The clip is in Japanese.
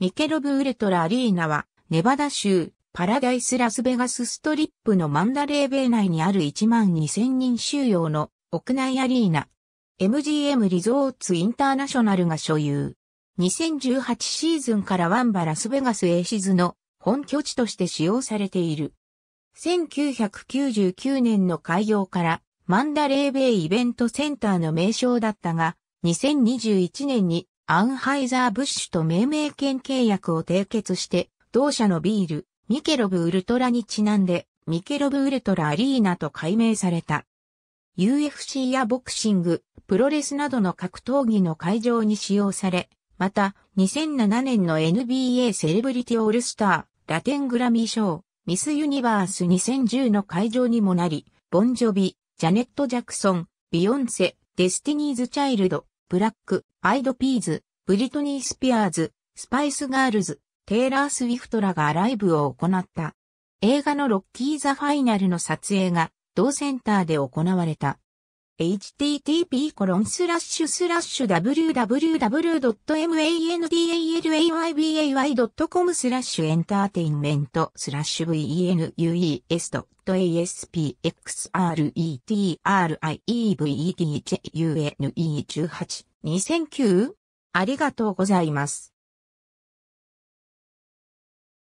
ミケロブ・ウルトラ・アリーナは、ネバダ州、パラダイス・ラスベガスストリップのマンダレーベイ内にある1万2000人収容の屋内アリーナ。MGM リゾーツ・インターナショナルが所有。2018シーズンからワンバ・ラスベガス・エーシズの本拠地として使用されている。1999年の開業からマンダレーベイイベントセンターの名称だったが、2021年にアンハイザー・ブッシュと命名権契約を締結して、同社のビール、ミケロブ・ウルトラにちなんで、ミケロブ・ウルトラ・アリーナと改名された。UFC やボクシング、プロレスなどの格闘技の会場に使用され、また、2007年の NBA セレブリティオールスター、ラテングラミー賞、ミスユニバース2010の会場にもなり、ボンジョビ、ジャネット・ジャクソン、ビヨンセ、デスティニーズ・チャイルド、ブラック、アイドピーズ、ブリトニー・スピアーズ、スパイス・ガールズ、テイラー・スウィフトらがライブを行った。映画のロッキー・ザ・ファイナルの撮影が同センターで行われた。http://www.mandalaybay.com スラッシュエンターテインメントスラッシュ venues.aspxretrievetunune18 2009ありがとうございます。